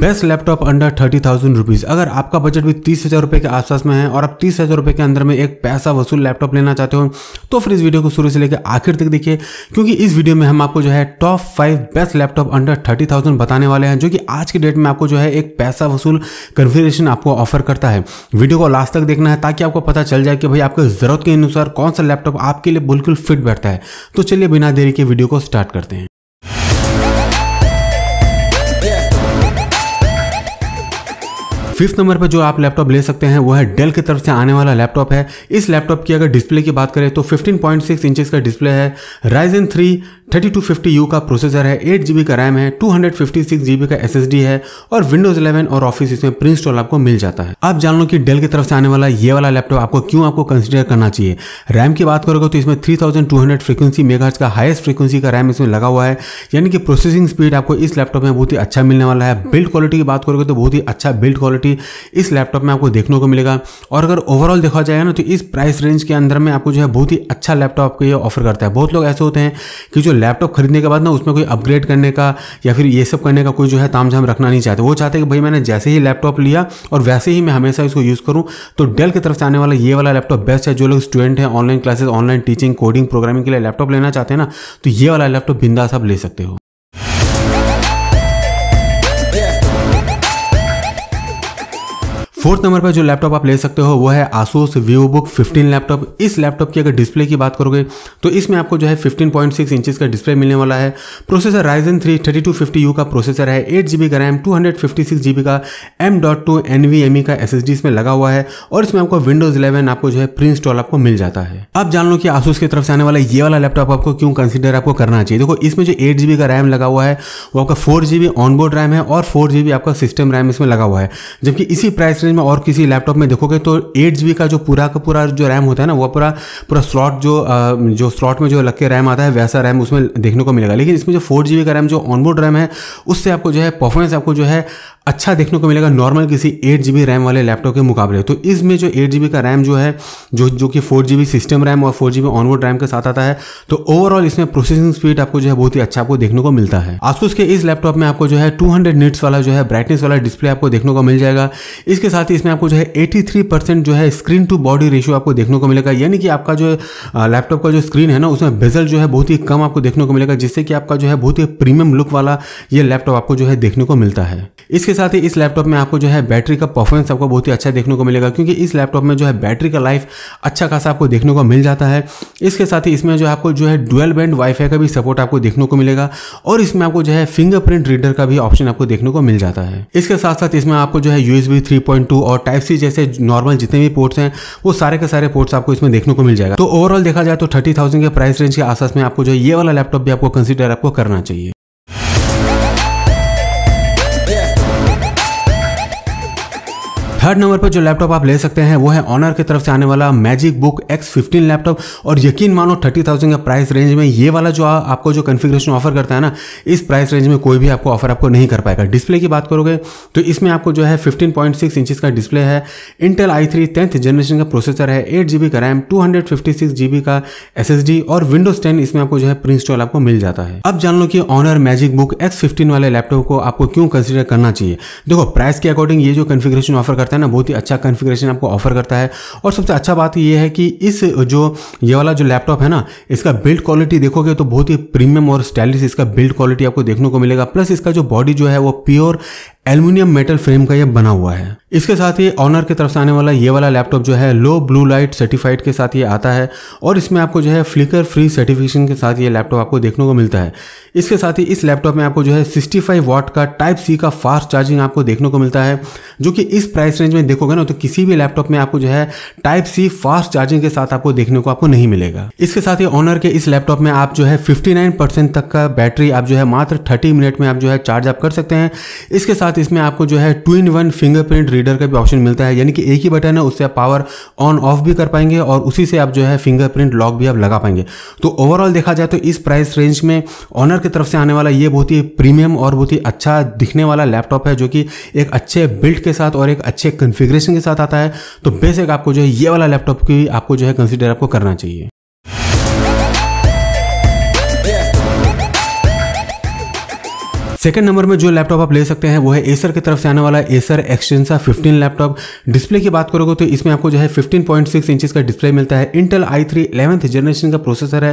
Best laptop under thirty thousand rupees अगर आपका budget भी तीस हजार रुपये के आसपास में है और आप तीस हजार रुपये के अंदर में एक पैसा वसूल लैपटॉप लेना चाहते हो तो फिर इस वीडियो को शुरू से लेकर आखिर तक देखिए क्योंकि इस वीडियो में हम आपको जो है top five best laptop under thirty thousand बताने वाले हैं जो कि आज के डेट में आपको जो है एक पैसा वसूल कन्फिग्रेशन आपको ऑफर करता है वीडियो को लास्ट तक देखना है ताकि आपको पता चल जाए कि भाई आपके ज़रूरत के अनुसार कौन सा लैपटॉप आपके लिए बिल्कुल फिट बैठता है तो चलिए बिना देरी के वीडियो को स्टार्ट करते हैं फिफ्थ नंबर पर जो आप लैपटॉप ले सकते हैं वो है डेल की तरफ से आने वाला लैपटॉप है इस लैपटॉप की अगर डिस्प्ले की बात करें तो 15.6 इंचेस का डिस्प्ले है Ryzen three thirty two fifty U का प्रोसेसर है एट जी का रैम है two hundred fifty six G का एस है और विंडोज इलेवन और ऑफिस इसमें प्री इंस्टॉल आपको मिल जाता है आप जान लो कि डेल की तरफ से आने वाला ये वाला लैपटॉप आपको क्यों आपको कंसिडर करना चाहिए रैम की बात करोगे तो इसमें three thousand two hundred frequency megahertz का हाईएस्ट फ्रीक्वेंसी का रैम इसमें लगा हुआ है यानी कि प्रोसेसिंग स्पीड आपको इस लैपटॉप में बहुत ही अच्छा मिलने वाला है बिल्ड हम्म। क्वालिटी की बात करोगे तो बहुत ही अच्छा बिल्ड क्वालिटी इस लैपटॉप में आपको देखने को मिलेगा और अगर ओवरऑल देखा जाए ना तो इस प्राइस रेंज के अंदर में आपको जो है बहुत ही अच्छा लैपटॉप आपको ये ऑफर करता है बहुत लोग ऐसे होते हैं कि जो लैपटॉप खरीदने के बाद ना उसमें कोई अपग्रेड करने का या फिर ये सब करने का कोई जो है तामझाम रखना नहीं चाहते वो चाहते कि भाई मैंने जैसे ही लैपटॉप लिया और वैसे ही मैं हमेशा इसको यूज़ करूँ तो डेल की तरफ से आने वाला ये वाला लैपटॉप बेस्ट है जो लोग स्टूडेंट हैं online classes online teaching coding programming के लिए लैपटॉप लेना चाहते हैं ना तो ये वाला लैपटॉप बिंदास आप ले सकते हो फोर्थ नंबर पर जो लैपटॉप आप ले सकते हो वो है Asus view book fifteen laptop इस लैपटॉप की अगर डिस्प्ले की बात करोगे तो इसमें आपको जो है फिफ्टीन पॉइंट सिक्स इंचज का डिस्प्ले मिलने वाला है processor Ryzen three thirty two fifty U का प्रोसेसर है एट जी का RAM two hundred fifty six G का M dot two N V M E का एस एस डी इसमें लगा हुआ है और इसमें आपको विंडोज इलेवन आपको जो है प्री इंस्टॉल आपको मिल जाता है आप जान लो कि आसूस की तरफ से आने वाला ये वाला लैपटॉप आपको क्यों कंसिडर आपको करना चाहिए देखो इसमें जो एट जी का रैम लगा हुआ है वो आपका four G B onboard RAM है और फोर जी बी आपका सिस्टम रैम इसमें लगा हुआ है जबकि इसी प्राइस रेंज में और किसी लैपटॉप में देखोगे तो एट जी का जो पूरा का पूरा जो रैम होता है ना वो पूरा पूरा स्लॉट जो जो स्लॉट में जो लग के रैम आता है वैसा रैम उसमें देखने को मिलेगा लेकिन इसमें जो फोर जी का रैम जो ऑनबोर्ड रैम है उससे आपको जो है परफॉर्मेंस आपको जो है अच्छा देखने को मिलेगा नॉर्मल किसी एट जी रैम वाले लैपटॉप के मुकाबले तो इसमें जो एट जी का रैम जो है जो जो कि फोर जी सिस्टम रैम और फोर जी ऑनवर्ड रैम के साथ आता है तो ओवरऑल इसमें प्रोसेसिंग स्पीड आपको जो है बहुत ही अच्छा आपको देखने को मिलता है आसूस के इस लैपटॉप में आपको जो है टू हंड्रेड वाला जो है ब्राइटनेस वाला डिस्प्ले आपको देखने को मिल जाएगा इसके साथ साथ ही इसमें आपको जो है 83 परसेंट जो है स्क्रीन टू बॉडी रेशियो आपको देखने को मिलेगा यानी कि आपका जो लैपटॉप का जो स्क्रीन है ना उसमें बेजल जो है बहुत ही कम आपको देखने को मिलेगा जिससे कि आपका जो है बहुत ही प्रीमियम लुक वाला ये लैपटॉप आपको जो है देखने को मिलता है इसके साथ ही इस लैपटॉप में आपको जो है बैटरी का परफॉर्मेंस आपको बहुत ही अच्छा देखने को मिलेगा क्योंकि इस लैपटॉप में जो है बैटरी का लाइफ अच्छा खासा आपको देखने को मिल जाता है इसके साथ ही इसमें जो है आपको जो है डुअल बैंड वाईफाई का भी सपोर्ट आपको देखने को मिलेगा और इसमें आपको जो है फिंगरप्रिंट रीडर का भी ऑप्शन आपको देखने को मिल जाता है इसके साथ साथ इसमें आपको जो है यूएसबी थ्री टू और टाइप सी जैसे नॉर्मल जितने भी पोर्ट्स हैं वो सारे के सारे पोर्ट्स आपको इसमें देखने को मिल जाएगा तो ओवरऑल देखा जाए तो थर्टी थाउजेंड के प्राइस रेंज के आसपास में आपको जो ये वाला लैपटॉप भी आपको कंसिडर आपको करना चाहिए थर्ड नंबर पर जो लैपटॉप आप ले सकते हैं वो है ऑनर की तरफ से आने वाला magic book X fifteen laptop और यकीन मानो थर्टी थाउजेंड का प्राइस रेंज में ये वाला जो आपको जो कन्फिग्रेशन ऑफर करता है ना इस प्राइस रेंज में कोई भी आपको ऑफर आपको नहीं कर पाएगा डिस्प्ले की बात करोगे तो इसमें आपको जो है फिफ्टीन पॉइंट सिक्स इंचज का डिस्प्ले है Intel i three tenth generation का प्रोसेसर है एट जी बी का RAM two hundred fifty six G B का एस एस डी और विंडोज टेन इसमें आपको जो है प्री इंस्टॉल आपको मिल जाता है अब जान लो कि Honor magic book X fifteen वाले लैपटॉप को आपको क्यों कंसिडर करना चाहिए देखो प्राइस के अकॉर्डिंग ये जो कन्फिग्रेशन ऑफर करता है है ना बहुत ही अच्छा कन्फिग्रेशन आपको ऑफर करता है और सबसे अच्छा बात यह है कि इस जो ये वाला जो लैपटॉप है ना इसका बिल्ड क्वालिटी देखोगे तो बहुत ही प्रीमियम और स्टाइलिश इसका बिल्ड क्वालिटी आपको देखने को मिलेगा प्लस इसका जो बॉडी जो है वो प्योर एल्यूमिनियम मेटल फ्रेम का यह बना हुआ है इसके साथ ही ऑनर की तरफ से आने वाला ये वाला लैपटॉप जो है लो ब्लू लाइट सर्टिफाइड के साथ ये आता है और इसमें आपको जो है फ्लिकर फ्री सर्टिफिकेशन के साथ ये लैपटॉप आपको देखने को मिलता है इसके साथ ही इस लैपटॉप में आपको जो है 65 वाट का टाइप सी का फास्ट चार्जिंग आपको देखने को मिलता है जो कि इस प्राइस रेंज में देखोगे ना तो किसी भी लैपटॉप में आपको जो है टाइप सी फास्ट चार्जिंग के साथ आपको देखने को आपको नहीं मिलेगा इसके साथ ही ऑनर के इस लैपटॉप में आप जो है फिफ्टी तक का बैटरी आप जो है मात्र थर्टी मिनट में आप जो है चार्ज आप कर सकते हैं इसके साथ साथ इसमें आपको जो है two in one fingerprint reader का भी ऑप्शन मिलता है यानी कि एक ही बटन है उससे आप पावर ऑन ऑफ भी कर पाएंगे और उसी से आप जो है फिंगरप्रिंट लॉक भी आप लगा पाएंगे तो ओवरऑल देखा जाए तो इस प्राइस रेंज में ऑनर की तरफ से आने वाला ये बहुत ही प्रीमियम और बहुत ही अच्छा दिखने वाला लैपटॉप है जो कि एक अच्छे बिल्ड के साथ और एक अच्छे कन्फिग्रेशन के साथ आता है तो बेसिक आपको जो है ये वाला लैपटॉप की आपको जो है कंसिडर आपको करना चाहिए सेकंड नंबर में जो लैपटॉप आप ले सकते हैं वो है एसर की तरफ से आने वाला एसर एक्सटेंसा 15 लैपटॉप डिस्प्ले की बात करोगे तो इसमें आपको जो है 15.6 इंचेस का डिस्प्ले मिलता है Intel i three eleventh generation का प्रोसेसर है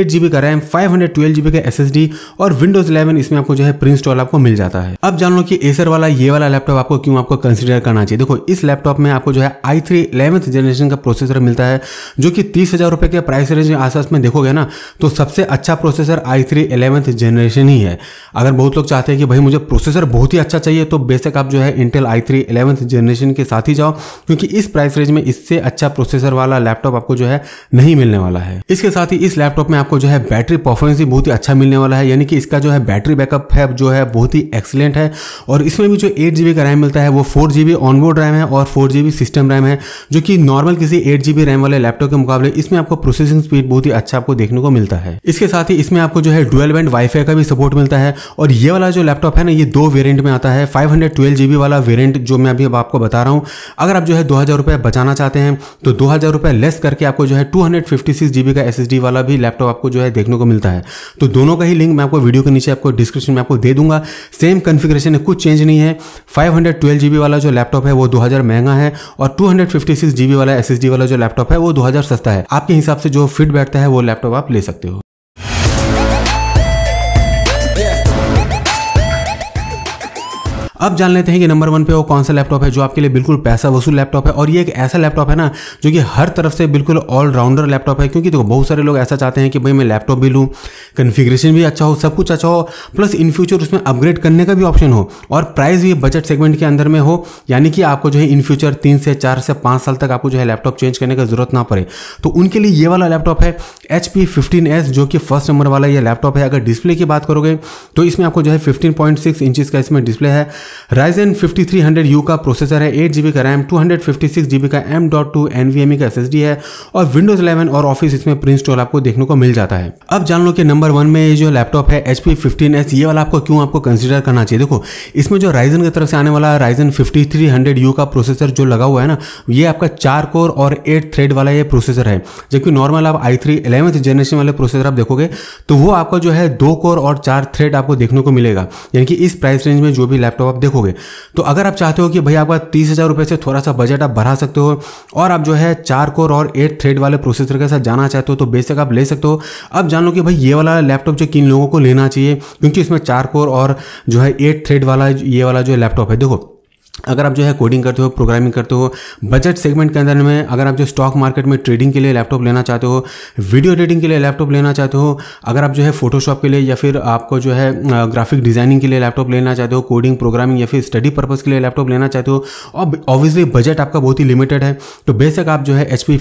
एट जीबी का रैम फाइव हंड्रेड का एस और विंडोज इलेवन इसमें आपको जो है प्रिंस टॉल आपको मिल जाता है अब जान लो कि एसर वाला ये वाला लैपटॉप आपको क्यों आपको कंसिडर करना चाहिए देखो इस लैपटॉप में आपको जो है आई थ्री इलेवंथ जनरेशन का प्रोसेसर मिलता है जो कि तीस हजार रुपये के प्राइस रेंज आसपास में देखोगे ना तो सबसे अच्छा processor i three eleventh generation ही है अगर बहुत लोग चाहते हैं कि भाई मुझे प्रोसेसर बहुत ही अच्छा चाहिए तो बेशक आप जो है Intel i three eleventh generation के साथ ही जाओ क्योंकि इस प्राइस रेंज में इससे अच्छा प्रोसेसर वाला लैपटॉप आपको जो है नहीं मिलने वाला है इसके साथ ही इस लैपटॉप में आपको जो है बैटरी परफॉर्मेंस भी बहुत ही अच्छा मिलने वाला है यानी कि इसका जो है बैटरी बैकअप है जो है बहुत ही एक्सलेंट है और इसमें भी जो एट जीबी का रैम मिलता है वो four G B onboard RAM है और फोर जीबी सिस्टम रैम है जो कि नॉर्मल किसी एट जीबी रैम वाले लैपटॉप के मुकाबले इसमें आपको प्रोसेसिंग स्पीड बहुत ही अच्छा आपको देखने को मिलता है इसके साथ ही इसमें आपको जो है डुअल बैंड वाईफाई का भी सपोर्ट मिलता है और ये वाला जो लैपटॉप है ना ये दो वेरिएंट में आता है फाइव हंड्रेड वाला वेरिएंट जो मैं अभी आपको बता रहा हूँ अगर आप जो है दो हज़ार रुपये बचाना चाहते हैं तो दो हज़ार रुपये लेस करके आपको जो है two hundred fifty six GB का एस वाला भी लैपटॉप आपको जो है देखने को मिलता है तो दोनों का ही लिंक मैं आपको वीडियो के नीचे आपको डिस्क्रिप्शन में आपको दे दूंगा सेम कन्फिग्रेशन है कुछ चेंज नहीं है फाइव हंड्रेड वाला जो लैपटॉप है वो दो महंगा है और टू हंड्रेड वाला एस वाला जो लैपटॉप है वो दो सस्ता है आपके हिसाब से जो फिट बैठता है वो लैपटॉप आप ले सकते हो अब जान लेते हैं कि नंबर वन पे वो कौन सा लैपटॉप है जो आपके लिए बिल्कुल पैसा वसूल लैपटॉप है और ये एक ऐसा लैपटॉप है ना जो कि हर तरफ से बिल्कुल ऑलराउंडर लैपटॉप है क्योंकि देखो तो बहुत सारे लोग ऐसा चाहते हैं कि भाई मैं लैपटॉप भी लूँ कन्फिग्रेशन भी अच्छा हो सब कुछ अच्छा हो प्लस इन फ्यूचर उसमें अपग्रेड करने का भी ऑप्शन हो और प्राइस भी बजट सेगमेंट के अंदर में हो यानी कि आपको जो है इन फ्यूचर तीन से चार से पाँच साल तक आपको जो है लैपटॉप चेंज करने की जरूरत ना पड़े तो उनके लिए ये वाला लैपटॉप है एच पी फिफ्टीन एस जो कि फर्स्ट नंबर वाला ये लैपटॉप है अगर डिस्प्ले की बात करोगे तो इसमें आपको जो है फिफ्टीन पॉइंट सिक्स इंचज का इसमें डिस्प्ले है राइजन 5300U का प्रोसेसर है एट जी का रैम टू हंड्रेड का एम डॉट टू का एस है और विंडोज इलेवन और ऑफिस इसमें प्रिंस आपको देखने को मिल जाता है अब जान लो कि नंबर वन में ये जो लैपटॉप है एच पी ये वाला आपको क्यों आपको कंसिडर करना चाहिए देखो इसमें जो राइजन की तरफ से आने वाला राइजन फिफ्टी यू का प्रोसेसर जो लगा हुआ है ना ये आपका चार कोर और एट थ्रेड वाला ये प्रोसेसर है जबकि नॉर्मल आप आई थ्री इलेवंथ जनरेशन वाले प्रोसेसर आप देखोगे तो वो आपका जो है दो कोर और चार थ्रेड आपको देखने को मिलेगा यानी कि इस प्राइस रेंज में जो भी लैपटॉप आप देखोगे तो अगर आप चाहते हो कि भाई आपका तीस हज़ार रुपये से थोड़ा सा बजट आप बढ़ा सकते हो और आप जो है चार कोर और एट थ्रेड वाले प्रोसेसर के साथ जाना चाहते हो तो बेसिक आप ले सकते हो अब जान लो कि भाई ये वाला लैपटॉप जो किन लोगों को लेना चाहिए क्योंकि इसमें चार कोर और जो है एट थ्रेड वाला ये वाला जो लैपटॉप है देखो अगर आप जो है कोडिंग करते हो प्रोग्रामिंग करते हो बजट सेगमेंट के अंदर में अगर आप जो स्टॉक मार्केट में ट्रेडिंग के लिए लैपटॉप लेना चाहते हो वीडियो एडिटिंग के लिए लैपटॉप लेना चाहते हो अगर आप जो है फोटोशॉप के लिए या फिर आपको जो है ग्राफिक डिजाइनिंग के लिए लैपटॉप लेना चाहते हो कोडिंग प्रोग्रामिंग या फिर स्टडी पर्पज़ के लिए लैपटॉप लेना चाहते हो और ऑब्वियसली बजट आपका बहुत ही लिमिटेड है तो बेशक आप जो है एच पी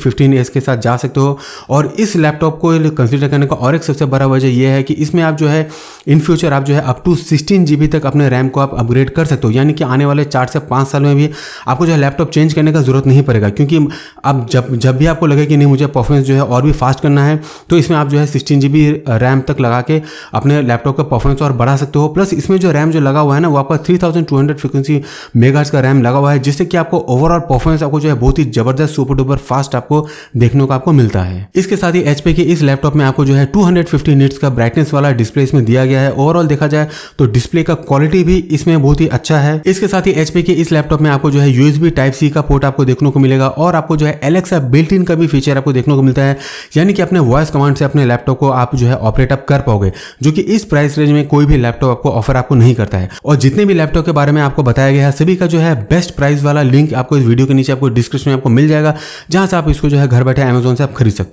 के साथ जा सकते हो और इस लैपटॉप को कंसिडर करने का और एक सबसे बड़ा वजह यह है कि इसमें आप जो है इन फ्यूचर आप जो है अप टू सिक्सटीन तक अपने रैम को आप अपग्रेड कर सकते हो यानी कि आने वाले चार से पाँच साल में भी आपको जो है लैपटॉप चेंज करने का ज़रूरत नहीं पड़ेगा क्योंकि अब जब जब भी आपको लगे कि नहीं मुझे परफॉर्मेंस जो है और भी फास्ट करना है तो इसमें आप जो है सिक्सटीन जी रैम तक लगा के अपने लैपटॉप का परफॉर्मेंस और बढ़ा सकते हो प्लस इसमें जो रैम जो लगा हुआ है ना वो आपका three thousand two hundred frequency megahertz का रैम लगा हुआ है जिससे कि आपको ओवरऑल परफॉर्मेंस आपको जो है बहुत ही जबरदस्त सुपर डुपर फास्ट आपको देखने को आपको मिलता है इसके साथ ही एच के इस लैपटॉप में आपको जो है फिफ्टी नीट्स का ब्राइटनेस वाला डिस्प्ले इसमें दिया गया है ओवरऑल देखा जाए तो डिस्प्ले का क्वालिटी भी इसमें बहुत ही अच्छा है इसके साथ ही एच के इस लैपटॉप में आपको जो है यूएसबी टाइप सी का पोर्ट आपको देखने को मिलेगा और आपको जो है एलेक्सा बिल्ट इन का भी फीचर आपको देखने को मिलता है यानी कि अपने वॉइस कमांड से अपने लैपटॉप को आप जो है ऑपरेट अप कर पाओगे जो कि इस प्राइस रेंज में कोई भी लैपटॉप आपको ऑफर आपको नहीं करता है और जितने भी लैपटॉप के बारे में आपको बताया गया है सभी का जो है बेस्ट प्राइस वाला लिंक आपको इस वीडियो के नीचे आपको डिस्क्रिप्शन में आपको मिल जाएगा जहां से आप इसको जो है घर बैठे अमेजोन से आप खरीद सकते हो